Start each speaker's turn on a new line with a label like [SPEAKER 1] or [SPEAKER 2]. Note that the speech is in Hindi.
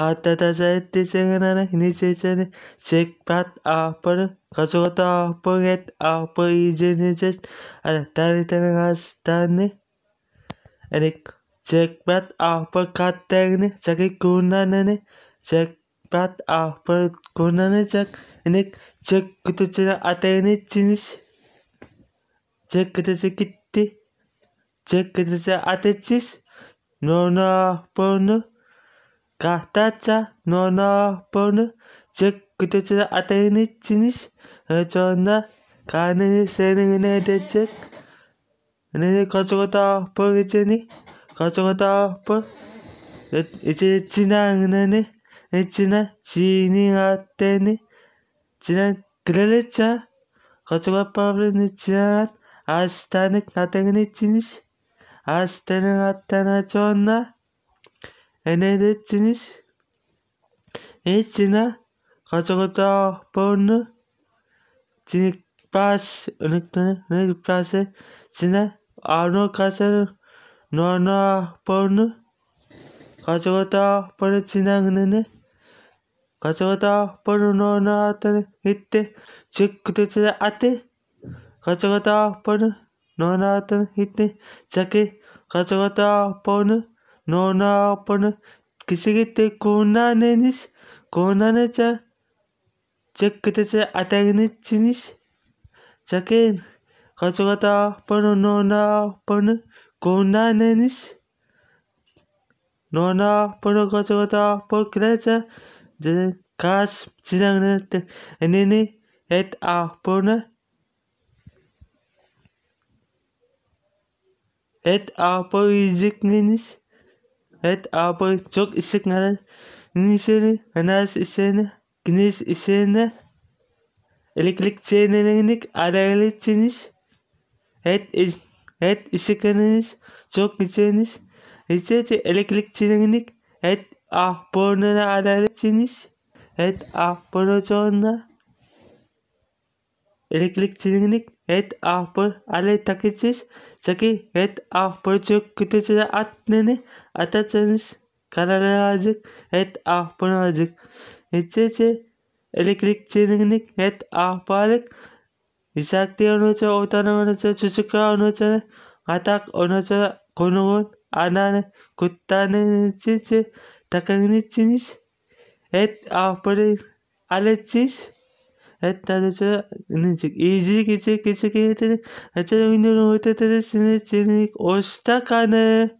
[SPEAKER 1] आता जायते चेंगणारा नीचे चेने शेक पात आपण कसोत आपण तारे तारे चेक पात चेक पात चक check check check Gataca nona bonu cıkkıtıcı ateni çiniş Öçonda kanini senin ne decek Nini kaçıgıta bu içini Kaçıgıta bu İçi çinen nini İçine çinin ateni Çinen kraliçe Kaçıgıta pavrını çinen at Astanik ateni çiniş Astanik ateni çonna NLH는 H나 가져다 보는 진입바스 은행바스 지나 아노가서 노나 보는 가져다 보는 지나는 가져다 보는 노나 이때 즉 그때 아때 가져다 보는 노나 이때 자기 가져다 보는 너나 기시기 때 고난에니시 고난에자 제크테제 아테그니 치니시 자켄 가져가다 번호 너나 번호 고난에니시 너나 번호 가져가다 번그래자 제 가스 지장을 때 에니니 έτ아 번호 έτ 아버이직니니시 Evet, aber çok istikrarlı nişleri enerji işlerine güneş işlerine elektrik çenelerinin adalet çeniş het het istikrarınız çok güçleniş Hisseti elektrik çenelerinin het ahbornuna adalet çeniş het ahbornuna elektrikçilerinin et ahbır aletakitsiz saki et ahbır çok kütüsüne atnını ataçanız kararacık et ahbıracık. Neçece elektrikçilerinin et ahbarlık Isakti अनुसार अवतार अनुसार सुसुका अनुसार घातक अनुसार गुणगुण आनाने कुत्ताने चीज तकनीक चीज एत आपरे आले चीज ったでしょねち、いじきちきちきてね、あちらウィンドウの置いててですね、ちに押したかね